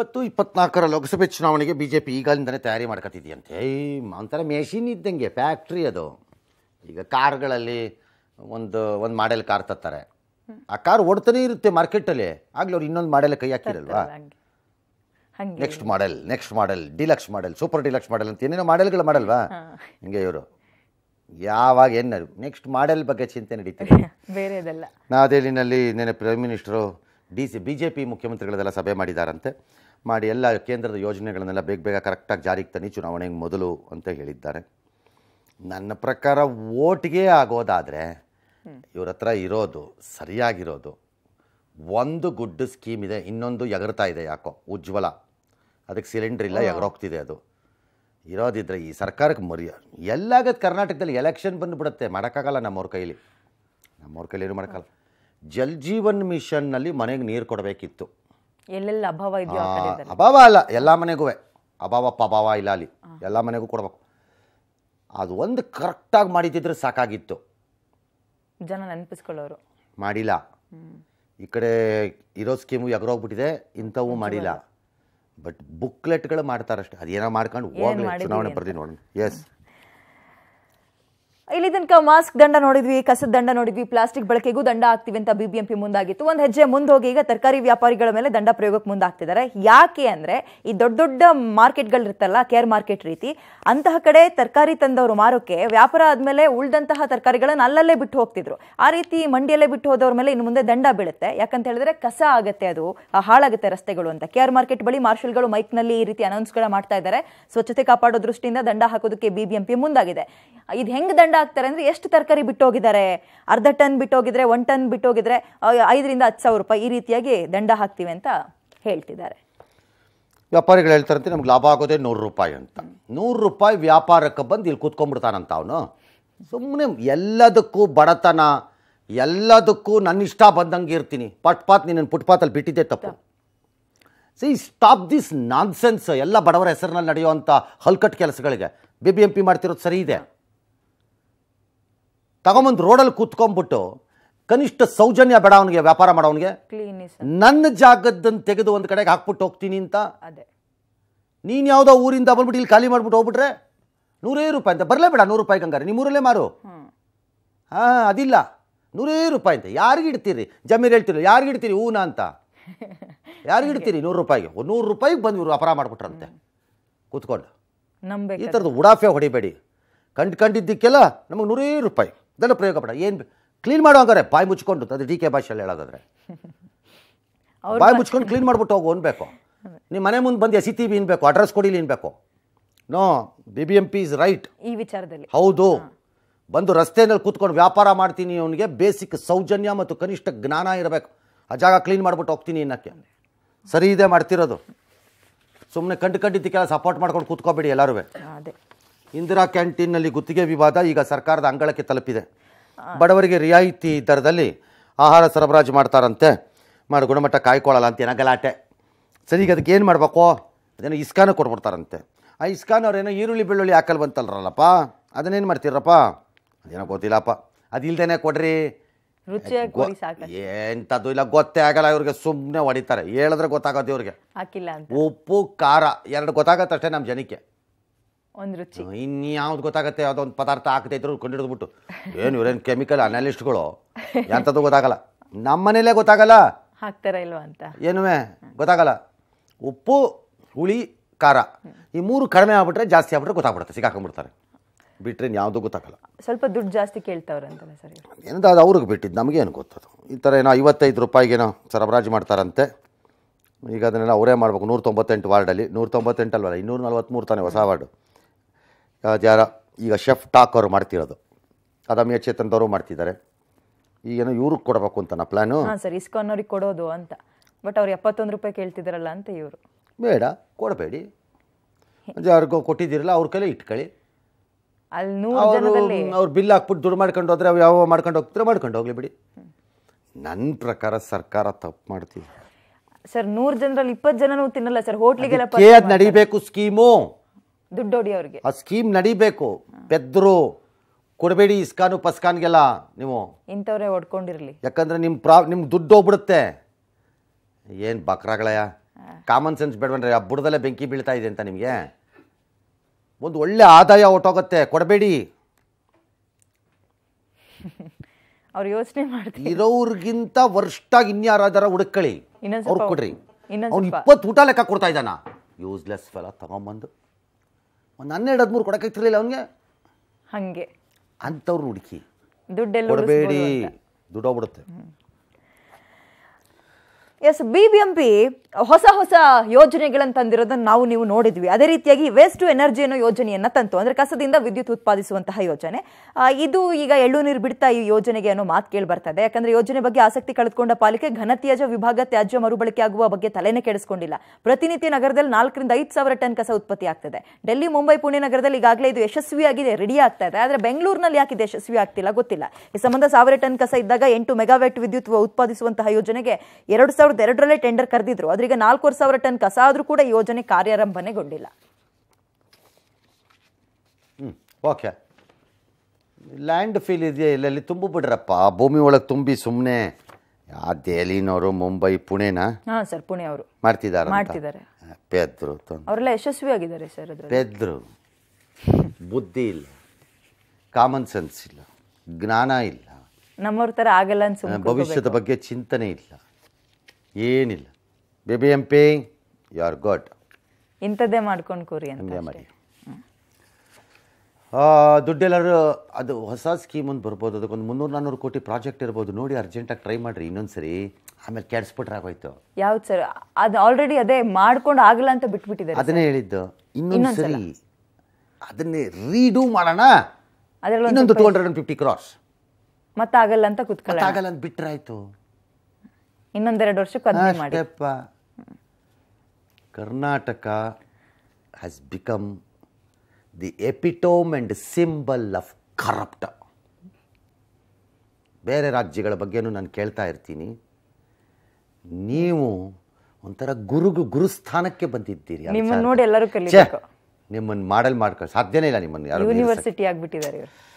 ಇಪ್ಪತ್ತು ಇಪ್ಪತ್ನಾಲ್ಕರ ಲೋಕಸಭೆ ಚುನಾವಣೆಗೆ ಬಿ ಜೆ ಪಿ ಈಗಲಿಂದಲೇ ತಯಾರಿ ಮಾಡ್ಕೊತಿದೆಯಂತೆ ಒಂಥರ ಮೆಷಿನ್ ಇದ್ದಂಗೆ ಫ್ಯಾಕ್ಟ್ರಿ ಅದು ಈಗ ಕಾರ್ಗಳಲ್ಲಿ ಒಂದು ಒಂದು ಮಾಡೆಲ್ ಕಾರ್ ತತ್ತಾರೆ ಆ ಕಾರ್ ಓಡ್ತಾನೆ ಇರುತ್ತೆ ಮಾರ್ಕೆಟಲ್ಲಿ ಆಗಲಿ ಅವ್ರು ಇನ್ನೊಂದು ಮಾಡೆಲ್ ಕೈ ಹಾಕಿರಲ್ವಾ next model next model deluxe model super deluxe model ಅಂತ ಏನೇನೋ ಮಾಡೆಲ್ಗಳು ಮಾಡಲ್ವಾ ಹಿಂಗೆ ಇವರು ಯಾವಾಗ ಏನು ನೆಕ್ಸ್ಟ್ ಮಾಡೆಲ್ ಬಗ್ಗೆ ಚಿಂತೆ ನಡೀತಾರೆ ನಾ ನೆನೆ prime minister D C B J P ಮುಖ್ಯಮಂತ್ರಿಗಳದೆಲ್ಲ ಸಭೆ ಮಾಡಿದಾರಂತೆ ಮಾಡಿ ಎಲ್ಲ ಕೇಂದ್ರದ ಯೋಜನೆಗಳನ್ನೆಲ್ಲ ಬೇಗ ಬೇಗ ಕರೆಕ್ಟಾಗಿ ಜಾರಿಗೆ ತನಿ ಚುನಾವಣೆಗೆ ಮೊದಲು ಅಂತ ಹೇಳಿದ್ದಾರೆ ನನ್ನ ಪ್ರಕಾರ ಓಟ್ಗೆ ಆಗೋದಾದರೆ ಇವ್ರ ಹತ್ರ ಇರೋದು ಸರಿಯಾಗಿರೋದು ಒಂದು ಗುಡ್ ಸ್ಕೀಮ್ ಇದೆ ಇನ್ನೊಂದು ಎಗರ್ತಾ ಇದೆ ಯಾಕೋ ಉಜ್ವಲ ಅದಕ್ಕೆ ಸಿಲಿಂಡರ್ ಇಲ್ಲ ಎಗರೋಗ್ತಿದೆ ಅದು ಇರೋದಿದ್ರೆ ಈ ಸರ್ಕಾರಕ್ಕೆ ಮರಿಯ ಎಲ್ಲಾಗತ್ತೆ ಕರ್ನಾಟಕದಲ್ಲಿ ಎಲೆಕ್ಷನ್ ಬಂದುಬಿಡುತ್ತೆ ಮಾಡೋಕ್ಕಾಗಲ್ಲ ನಮ್ಮವ್ರ ಕೈಲಿ ನಮ್ಮವ್ರ ಕೈಲಿ ಏನು ಮಾಡೋಕ್ಕಾಗಲ್ಲ ಜಲ್ ಜೀವನ್ ಮಿಷನ್ನಲ್ಲಿ ಮನೆಗೆ ನೀರು ಕೊಡಬೇಕಿತ್ತು ಎಲ್ಲೆಲ್ಲ ಅಭಾವ ಇದೆಯೋ ಅಭಾವ ಅಲ್ಲ ಎಲ್ಲ ಮನೆಗೂ ಅಭಾವ ಪಭಾವ ಇಲ್ಲ ಅಲ್ಲಿ ಎಲ್ಲ ಮನೆಗೂ ಕೊಡಬೇಕು ಅದು ಒಂದು ಕರೆಕ್ಟಾಗಿ ಮಾಡಿದ್ದಿದ್ರೆ ಸಾಕಾಗಿತ್ತು ಜನ ನೆನಪಿಸ್ಕೊಳ್ಳೋರು ಮಾಡಿಲ್ಲ ಈ ಕಡೆ ಇರೋ ಸ್ಕೀಮು ಎಗರೋಗ್ಬಿಟ್ಟಿದೆ ಇಂಥವು ಮಾಡಿಲ್ಲ ಬಟ್ ಬುಕ್ಲೆಟ್ಗಳು ಮಾಡ್ತಾರಷ್ಟೇ ಅದೇನೋ ಮಾಡ್ಕೊಂಡು ಹೋಗ್ಲಿ ಚುನಾವಣೆ ಬರ್ತೀನಿ ನೋಡೋಣ ಎಸ್ ಇಲ್ಲಿ ತನಕ ಮಾಸ್ಕ್ ದಂಡ ನೋಡಿದ್ವಿ ಕಸದ ದಂಡ ನೋಡಿದ್ವಿ ಪ್ಲಾಸ್ಟಿಕ್ ಬಳಕೆಗೂ ದಂಡ ಆಗ್ತೀವಿ ಅಂತ ಬಿಬಿಎಂಪಿ ಮುಂದಾಗಿತ್ತು ಒಂದು ಹೆಜ್ಜೆ ಮುಂದೆ ಹೋಗಿ ಈಗ ತರಕಾರಿ ವ್ಯಾಪಾರಿಗಳ ಮೇಲೆ ದಂಡ ಪ್ರಯೋಗಕ್ಕೆ ಮುಂದಾಗ್ತಿದ್ದಾರೆ ಯಾಕೆ ಅಂದರೆ ಈ ದೊಡ್ಡ ದೊಡ್ಡ ಮಾರ್ಕೆಟ್ಗಳಿರುತ್ತಲ್ಲ ಕೇರ್ ಮಾರ್ಕೆಟ್ ರೀತಿ ಅಂತಹ ಕಡೆ ತರಕಾರಿ ತಂದವರು ಮಾರೋಕ್ಕೆ ವ್ಯಾಪಾರ ಆದಮೇಲೆ ಉಳ್ದಂತಹ ತರಕಾರಿಗಳನ್ನು ಅಲ್ಲಲ್ಲೇ ಬಿಟ್ಟು ಹೋಗ್ತಿದ್ರು ಆ ರೀತಿ ಮಂಡಿಯಲ್ಲೇ ಬಿಟ್ಟು ಹೋದವ್ರ ಮೇಲೆ ಇನ್ನು ಮುಂದೆ ದಂಡ ಬೀಳುತ್ತೆ ಯಾಕಂತ ಹೇಳಿದ್ರೆ ಕಸ ಆಗುತ್ತೆ ಅದು ಹಾಳಾಗುತ್ತೆ ರಸ್ತೆಗಳು ಅಂತ ಕೇರ್ ಮಾರ್ಕೆಟ್ ಬಳಿ ಮಾರ್ಷಲ್ಗಳು ಮೈಕ್ನಲ್ಲಿ ಈ ರೀತಿ ಅನೌನ್ಸ್ಗಳ ಮಾಡ್ತಾ ಇದ್ದಾರೆ ಸ್ವಚ್ಛತೆ ಕಾಪಾಡೋ ದೃಷ್ಟಿಯಿಂದ ದಂಡ ಹಾಕೋದಕ್ಕೆ ಬಿಬಿಎಂಪಿ ಮುಂದಾಗಿದೆ ಇದು ಹೆಂಗೆ ದಂಡ ಹಾಕ್ತಾರೆ ಅಂದರೆ ಎಷ್ಟು ತರಕಾರಿ ಬಿಟ್ಟೋಗಿದ್ದಾರೆ ಅರ್ಧ ಟನ್ ಬಿಟ್ಟೋಗಿದ್ರೆ ಒನ್ ಟನ್ ಬಿಟ್ಟೋಗಿದ್ರೆ ಐದರಿಂದ ಹತ್ತು ಸಾವಿರ ರೂಪಾಯಿ ಈ ರೀತಿಯಾಗಿ ದಂಡ ಹಾಕ್ತೀವಿ ಅಂತ ಹೇಳ್ತಿದ್ದಾರೆ ವ್ಯಾಪಾರಿಗಳು ಹೇಳ್ತಾರಂತೆ ನಮ್ಗೆ ಲಾಭ ಆಗೋದೇ ನೂರು ರೂಪಾಯಿ ಅಂತ ನೂರು ರೂಪಾಯಿ ವ್ಯಾಪಾರಕ್ಕೆ ಬಂದು ಇಲ್ಲಿ ಕೂತ್ಕೊಂಡ್ಬಿಡ್ತಾನಂತ ಅವನು ಸುಮ್ಮನೆ ಎಲ್ಲದಕ್ಕೂ ಬಡತನ ಎಲ್ಲದಕ್ಕೂ ನನ್ನ ಇಷ್ಟ ಬಂದಂಗೆ ಇರ್ತೀನಿ ಪಟ್ಪಾತ್ ನಿನ್ನನ್ನು ಪುಟ್ಪಾತಲ್ಲಿ ಬಿಟ್ಟಿದ್ದೆ ತಪ್ಪು ಸಿ ಸ್ಟಾಪ್ ದಿಸ್ ನಾನ್ಸೆನ್ಸ್ ಎಲ್ಲ ಬಡವರ ಹೆಸರಿನಲ್ಲಿ ನಡೆಯುವಂಥ ಹಲ್ಕಟ್ ಕೆಲಸಗಳಿಗೆ ಬಿ ಬಿ ಎಂ ಪಿ ಮಾಡ್ತಿರೋದು ಸರಿ ಇದೆ ತಗೊಂಬಂದು ರೋಡಲ್ಲಿ ಕೂತ್ಕೊಂಡ್ಬಿಟ್ಟು ಕನಿಷ್ಠ ಸೌಜನ್ಯ ಬೇಡ ಅವನಿಗೆ ವ್ಯಾಪಾರ ಮಾಡೋವನಿಗೆ ನನ್ನ ಜಾಗದ್ದನ್ನು ತೆಗೆದು ಒಂದು ಕಡೆಗೆ ಹಾಕ್ಬಿಟ್ಟು ಹೋಗ್ತೀನಿ ಅಂತ ನೀನು ಯಾವುದೋ ಊರಿಂದ ಬಂದ್ಬಿಟ್ಟು ಇಲ್ಲಿ ಖಾಲಿ ಮಾಡಿಬಿಟ್ಟು ಹೋಗ್ಬಿಟ್ರೆ ನೂರೇ ರೂಪಾಯಿ ಅಂತ ಬರಲೇ ಬೇಡ ನೂರು ರೂಪಾಯಿ ಹಂಗಾರೆ ಊರಲ್ಲೇ ಮಾರು ಹಾಂ ಅದಿಲ್ಲ ನೂರೇ ರೂಪಾಯಿ ಅಂತ ಯಾರಿಗೆ ಇಡ್ತೀರಿ ಜಮೀರು ಹೇಳ್ತೀರಿ ಯಾರಿಗೆ ಇಡ್ತೀರಿ ಹೂನ ಅಂತ ಯಾರಿಗೆ ಇಡ್ತೀರಿ ನೂರು ರೂಪಾಯಿಗೆ ನೂರು ರೂಪಾಯಿಗೆ ಬಂದು ಇವರು ಅಪರ ಮಾಡಿಬಿಟ್ರಂತೆ ಕೂತ್ಕೊಂಡು ಈ ಥರದ್ದು ಉಡಾಫೆ ಹೊಡಿಬೇಡಿ ಕಂಡು ಕಂಡಿದ್ದಕ್ಕೆಲ್ಲ ನಮಗೆ ನೂರೇ ರೂಪಾಯಿ ಪ್ರಯೋಗ ಪಡ ಏನು ಕ್ಲೀನ್ ಮಾಡೋ ಹಂಗಾರೆ ಬಾಯಿ ಮುಚ್ಕೊಂಡು ಅದು ಡಿ ಕೆ ಭಾಷೆಯಲ್ಲಿ ಹೇಳೋದಾದ್ರೆ ಬಾಯಿ ಮುಚ್ಕೊಂಡು ಕ್ಲೀನ್ ಮಾಡಿಬಿಟ್ಟು ಹೋಗು ಅನ್ಬೇಕು ನಿಮ್ಮ ಮನೆ ಮುಂದೆ ಬಂದು ಎಸಿತೀವಿ ಇನ್ಬೇಕು ಅಡ್ರೆಸ್ ಕೊಡಿಲಿ ಇನ್ಬೇಕು no B B M P is right ಈ ವಿಚಾರದಲ್ಲಿ ಹೌದು ಬಂದು ರಸ್ತೆಯಲ್ಲಿ ಕೂತ್ಕೊಂಡು ವ್ಯಾಪಾರ ಮಾಡ್ತೀನಿ ಅವನಿಗೆ ಬೇಸಿಕ್ ಸೌಜನ್ಯ ಮತ್ತು ಕನಿಷ್ಠ ಜ್ಞಾನ ಇರಬೇಕು ಆ ಜಾಗ ಕ್ಲೀನ್ ಮಾಡಿಬಿಟ್ಟು ಹೋಗ್ತೀನಿ ಇನ್ನಕ್ಕೆ ಸರಿ ಇದೆ ಮಾಡ್ತಿರೋದು ಸುಮ್ಮನೆ ಕಂಡು ಕಂಡಿದ್ದಕ್ಕೆಲ್ಲ ಸಪೋರ್ಟ್ ಮಾಡ್ಕೊಂಡು ಕೂತ್ಕೋಬೇಡಿ ಎಲ್ಲರೂ ಅದೇ ಇಂದಿರಾ ಕ್ಯಾಂಟೀನ್ನಲ್ಲಿ ಗುತ್ತಿಗೆ ವಿವಾದ ಈಗ ಸರ್ಕಾರದ ಅಂಗಳಕ್ಕೆ ತಲುಪಿದೆ ಬಡವರಿಗೆ ರಿಯಾಯಿತಿ ದರದಲ್ಲಿ ಆಹಾರ ಸರಬರಾಜು ಮಾಡ್ತಾರಂತೆ ಮಾಡಿ ಗುಣಮಟ್ಟ ಕಾಯ್ಕೊಳ್ಳಲ್ಲ ಅಂತ ಏನೋ ಗಲಾಟೆ ಸರಿ ಈಗ ಅದಕ್ಕೆ ಏನು ಮಾಡಬೇಕು ಅದೇನೋ ಇಸ್ಕಾನ ಕೊಟ್ಬಿಡ್ತಾರಂತೆ ಆ ಇಸ್ಕಾನ್ ಅವ್ರೇನೋ ಈರುಳ್ಳಿ ಬೆಳ್ಳುಳ್ಳಿ ಹಾಕಲ್ ಬಂತಲ್ರಲ್ಲಪ್ಪ ಅದನ್ನೇನು ಮಾಡ್ತೀರಪ್ಪ ಅದೇನೋ ಗೊತ್ತಿಲ್ಲಪ್ಪ ಅದಿಲ್ದೇನೆ ಕೊಡ್ರಿ ಎಂಥದ್ದು ಇಲ್ಲ ಗೊತ್ತೇ ಆಗಲ್ಲ ಇವ್ರಿಗೆ ಸುಮ್ಮನೆ ಹೊಡಿತಾರೆ ಹೇಳಿದ್ರೆ ಗೊತ್ತಾಗತ್ತೆ ಇವ್ರಿಗೆ ಉಪ್ಪು ಖಾರ ಎರಡು ಗೊತ್ತಾಗತ್ತಷ್ಟೇ ನಮ್ಮ ಜನಕ್ಕೆ ಒಂದು ರುಚಿ ಇನ್ಯಾವ್ದು ಗೊತ್ತಾಗುತ್ತೆ ಅದೊಂದು ಪದಾರ್ಥ ಹಾಕದೆ ಇದ್ರು ಕಂಡಿಡಿದ್ಬಿಟ್ಟು ಏನು ಇವ್ರೇನು ಕೆಮಿಕಲ್ ಅನಾಲಿಸ್ಟ್ಗಳು ಎಂಥದ್ದು ಗೊತ್ತಾಗಲ್ಲ ನಮ್ಮ ಮನೇಲೇ ಗೊತ್ತಾಗಲ್ಲ ಹಾಕ್ತಾರ ಇಲ್ವಾ ಅಂತ ಏನುವೆ ಗೊತ್ತಾಗಲ್ಲ ಉಪ್ಪು ಹುಳಿ ಖಾರ ಈ ಮೂರು ಕಡಿಮೆ ಆಗ್ಬಿಟ್ರೆ ಜಾಸ್ತಿ ಆಗ್ಬಿಟ್ರೆ ಗೊತ್ತಾಗ್ಬಿಡುತ್ತೆ ಸಿಕ್ಕಾಕೊಂಡ್ಬಿಡ್ತಾರೆ ಬಿಟ್ಟರೆ ಯಾವುದು ಗೊತ್ತಾಗಲ್ಲ ಸ್ವಲ್ಪ ದುಡ್ಡು ಜಾಸ್ತಿ ಕೇಳ್ತಾವ್ರೆ ಅಂತ ಸರ್ ಏನಂತ ಅದು ಅವ್ರಿಗೆ ಬಿಟ್ಟಿದ್ದು ನಮಗೇನು ಗೊತ್ತದು ಈ ಥರ ಏನೋ ಐವತ್ತೈದು ರೂಪಾಯಿಗೇನೋ ಸರಬರಾಜು ಮಾಡ್ತಾರಂತೆ ಈಗ ಅದನ್ನೆಲ್ಲ ಅವರೇ ಮಾಡ್ಬೇಕು ನೂರ ತೊಂಬತ್ತೆಂಟು ವಾರ್ಡಲ್ಲಿ ನೂರ ತೊಂಬತ್ತೆಂಟಲ್ವಲ್ಲ ಇನ್ನೂರ ನಲ್ವತ್ತ್ಮೂರು ತಾನೇ ಹೊಸ ವಾರ್ಡು ಯಾರ ಈಗ ಶೆಫ್ ಟಾಕ್ ಅವರು ಮಾಡ್ತಿರೋದು ಅದಮ್ಯ ಚೇತನದವರು ಮಾಡ್ತಿದ್ದಾರೆ ಈಗೇನೋ ಇವ್ರಿಗೆ ಕೊಡಬೇಕು ಅಂತ ನಾ ಪ್ಲ್ಯಾನು ಹಾಂ ಸರ್ ಇಸ್ಕಾನ್ ಅವ್ರಿಗೆ ಕೊಡೋದು ಅಂತ ಬಟ್ ಅವ್ರು ಎಪ್ಪತ್ತೊಂದು ರೂಪಾಯಿ ಕೇಳ್ತಿದ್ದಾರಲ್ಲ ಅಂತ ಇವರು ಬೇಡ ಕೊಡಬೇಡಿ ಅವ್ರಿಗೂ ಕೊಟ್ಟಿದ್ದೀರಲ್ಲ ಅವ್ರ ಕೈಲೇ ಇಟ್ಕೊಳ್ಳಿ ಅಲ್ಲಿ ನೂರು ಜನದಲ್ಲಿ ಅವ್ರು ಬಿಲ್ ಹಾಕ್ಬಿಟ್ಟು ದುಡ್ಡು ಮಾಡ್ಕೊಂಡು ಹೋದ್ರೆ ಯಾವ ಮಾಡ್ಕೊಂಡು ಹೋಗ್ತಾರೆ ಮಾಡ್ಕೊಂಡು ಹೋಗ್ಲಿ ಬಿಡಿ ನನ್ನ ಪ್ರಕಾರ ಸರ್ಕಾರ ತಪ್ಪು ಮಾಡ್ತೀವಿ ಸರ್ ನೂರು ಜನರಲ್ಲಿ ಇಪ್ಪತ್ತು ಜನನೂ ತಿನ್ನಲ್ಲ ಸರ್ ಹೋಟ್ಲಿಗೆಲ್ಲ ನಡಿಬೇಕು ಸ್ಕೀಮು ದುಡ್ಡೋಡಿಯವ್ರಿಗೆ ಆ ಸ್ಕೀಮ್ ನಡಿಬೇಕು ಪೆದ್ರು ಕೊಡಬೇಡಿ ಇಸ್ಕಾನು ಪಸ್ಕಾನ್ಗೆಲ್ಲ ನೀವು ಇಂಥವ್ರೆ ಹೊಡ್ಕೊಂಡಿರ್ಲಿ ಯಾಕಂದ್ರೆ ನಿಮ್ಮ ಪ್ರಾ ನಿಮ್ಮ ದುಡ್ಡು ಹೋಗ್ಬಿಡುತ್ತೆ ಏನು ಬಕ್ರಾಗಳಯ ಕಾಮನ್ ಸೆನ್ಸ್ ಬೇಡವನ್ರಿ ಆ ಬುಡದಲ್ಲೇ ಬೆಂಕಿ ಬೀಳ್ತಾ ಇದೆ ಅಂತ ನಿಮಗೆ ಒಂದು ಒಳ್ಳೆ ಆದಾಯ ಹೊಟ್ಟೋಗತ್ತೆ ಕೊಡಬೇಡಿ ಅವ್ರು ಯೋಚನೆ ಮಾಡ್ತಾರೆ ಇರೋರ್ಗಿಂತ ವರ್ಷಾಗಿ ಇನ್ಯಾರಾದಾರ ಹುಡುಕಳಿ ಅವ್ರು ಕೊಡ್ರಿ ಅವ್ನು ಇಪ್ಪತ್ತು ಊಟ ಲೆಕ್ಕ ಕೊಡ್ತಾ ಇದ್ದಾನ ಯೂಸ್ಲೆಸ್ ಫಲ ತಗೊಂಬಂದು ಒಂದು ಹನ್ನೆರಡು ಹದಿಮೂರು ಕೊಡೋಕ್ಕಾಗ್ತಿರ್ಲಿಲ್ಲ ಅವನಿಗೆ ಹಂಗೆ ಅಂಥವ್ರು ಹುಡುಕಿ ದುಡ್ಡೆಲ್ಲ ಕೊಡಬೇಡಿ ದುಡ್ಡೋಗ್ಬಿಡುತ್ತೆ yes B B M P ಹೊಸ ಹೊಸ ಯೋಜನೆಗಳನ್ನು ತಂದಿರೋದನ್ನು ನಾವು ನೀವು ನೋಡಿದ್ವಿ ಅದೇ ರೀತಿಯಾಗಿ ವೇಸ್ಟ್ ಟು ಎನರ್ಜಿ ಅನ್ನೋ ಯೋಜನೆಯನ್ನು ತಂತು ಅಂದರೆ ಕಸದಿಂದ ವಿದ್ಯುತ್ ಉತ್ಪಾದಿಸುವಂತಹ ಯೋಜನೆ ಇದು ಈಗ ಎಳ್ಳು ನೀರು ಬಿಡ್ತಾ ಈ ಯೋಜನೆಗೆ ಅನ್ನೋ ಮಾತು ಕೇಳಿ ಬರ್ತದೆ ಯಾಕಂದರೆ ಯೋಜನೆ ಬಗ್ಗೆ ಆಸಕ್ತಿ ಕಳೆದುಕೊಂಡ ಪಾಲಿಕೆ ಘನತ್ಯಾಜ ವಿಭಾಗ ತ್ಯಾಜ್ಯ ಮರುಬಳಕೆ ಆಗುವ ಬಗ್ಗೆ ತಲೆನೇ ಕೆಡಿಸಿಕೊಂಡಿಲ್ಲ ಪ್ರತಿನಿತ್ಯ ನಗರದಲ್ಲಿ ನಾಲ್ಕರಿಂದ ಐದು ಸಾವಿರ ಟನ್ ಕಸ ಉತ್ಪತ್ತಿ ಆಗ್ತದೆ ಡೆಲ್ಲಿ ಮುಂಬೈ ಪುಣೆ ನಗರದಲ್ಲಿ ಈಗಾಗಲೇ ಇದು ಯಶಸ್ವಿಯಾಗಿದೆ ರೆಡಿ ಆಗ್ತಾ ಇದೆ ಆದರೆ ಬೆಂಗಳೂರಿನಲ್ಲಿ ಯಾಕಿದೆ ಯಶಸ್ವಿ ಆಗ್ತಿಲ್ಲ ಗೊತ್ತಿಲ್ಲ ಈ ಸಂಬಂಧ ಸಾವಿರ ಟನ್ ಕಸ ಇದ್ದಾಗ ಎಂಟು ಮೆಗಾವ್ಯಾಟ್ ವಿದ್ಯುತ್ ಉತ್ಪಾದಿಸುವಂತಹ ಯೋಜನೆಗೆ ಎರಡು ಸಾವಿರ ಸಾವಿರದ ಎರಡರಲ್ಲೇ ಟೆಂಡರ್ ಕರೆದಿದ್ರು ಅದ್ರೀಗ ನಾಲ್ಕೂವರೆ ಸಾವಿರ ಟನ್ ಕಸ ಆದರೂ ಕೂಡ ಯೋಜನೆ ಕಾರ್ಯಾರಂಭನೆಗೊಂಡಿಲ್ಲ ಓಕೆ ಲ್ಯಾಂಡ್ ಫೀಲ್ ಇದೆಯಾ ಇಲ್ಲೆಲ್ಲಿ ತುಂಬು ಬಿಡ್ರಪ್ಪ ಭೂಮಿ ಒಳಗೆ ತುಂಬಿ ಸುಮ್ಮನೆ ಯಾ ದೆಹಲಿನವರು ಮುಂಬೈ ಪುಣೆನಾ ಹಾಂ ಸರ್ ಪುಣೆ ಅವರು ಮಾಡ್ತಿದ್ದಾರೆ ಮಾಡ್ತಿದ್ದಾರೆ ಪೆದ್ರು ಅವರೆಲ್ಲ ಯಶಸ್ವಿ ಆಗಿದ್ದಾರೆ ಸರ್ ಪೆದ್ರು ಬುದ್ಧಿ ಇಲ್ಲ ಕಾಮನ್ ಸೆನ್ಸ್ ಇಲ್ಲ ಜ್ಞಾನ ಇಲ್ಲ ನಮ್ಮವ್ರ ಥರ ಆಗಲ್ಲ ಅನ್ಸ ಭವಿಷ್ಯದ ಬಗ್ಗೆ ಚಿಂತನೆ ಇಲ್ಲ ಏನಿಲ್ಲ B M P you are god ಇಂಥದ್ದೇ ಮಾಡ್ಕೊಂಡು ಕೂರಿ ಅಂತ ಮಾಡಿ ದುಡ್ಡೆಲ್ಲರೂ ಅದು ಹೊಸ ಸ್ಕೀಮ್ ಒಂದು ಬರ್ಬೋದು ಅದಕ್ಕೊಂದು ಮುನ್ನೂರು ನಾನ್ನೂರು ಕೋಟಿ ಪ್ರಾಜೆಕ್ಟ್ ಇರ್ಬೋದು ನೋಡಿ ಅರ್ಜೆಂಟಾಗಿ ಟ್ರೈ ಮಾಡಿರಿ ಇನ್ನೊಂದು ಸರಿ ಆಮೇಲೆ ಕೆಡಿಸ್ಬಿಟ್ರೆ ಆಗೋಯ್ತು ಯಾವ್ದು ಸರ್ ಅದು ಆಲ್ರೆಡಿ ಅದೇ ಮಾಡ್ಕೊಂಡು ಆಗಲ್ಲ ಅಂತ ಬಿಟ್ಬಿಟ್ಟಿದೆ ಅದನ್ನೇ ಹೇಳಿದ್ದು ಇನ್ನೊಂದು ಸರಿ ಅದನ್ನೇ ರೀಡೂ ಮಾಡೋಣ ಅದರಲ್ಲಿ ಇನ್ನೊಂದು two hundred and fifty cross ಮತ್ತಾಗಲ್ಲ ಅಂತ ಕೂತ್ಕೊಳ್ಳ ಆಗಲ್ಲ ಅಂತ ಬಿಟ್ಟರೆ ಆಯಿತು ಇನ್ನೊಂದೆರಡು ವರ್ಷ Karnataka has become the epitome and symbol of corrupt ಬೇರೆ ರಾಜ್ಯಗಳ ಬಗ್ಗೆನೂ ನಾನು ಕೇಳ್ತಾ ಇರ್ತೀನಿ ನೀವು ಒಂಥರ ಗುರುಗು ಗುರುಸ್ಥಾನಕ್ಕೆ ಬಂದಿದ್ದೀರಿ ನಿಮ್ಮನ್ನು ನೋಡಿ ಎಲ್ಲರೂ ನಿಮ್ಮನ್ನು ಮಾಡಲ್ ಮಾಡ್ಕೊಳ್ಳಿ ಸಾಧ್ಯನೇ ಇಲ್ಲ ನಿಮ್ಮನ್ನು ಯೂನಿವರ್ಸಿಟಿ ಆಗಿಬಿಟ್ಟಿದ್ದಾರೆ ಇವರು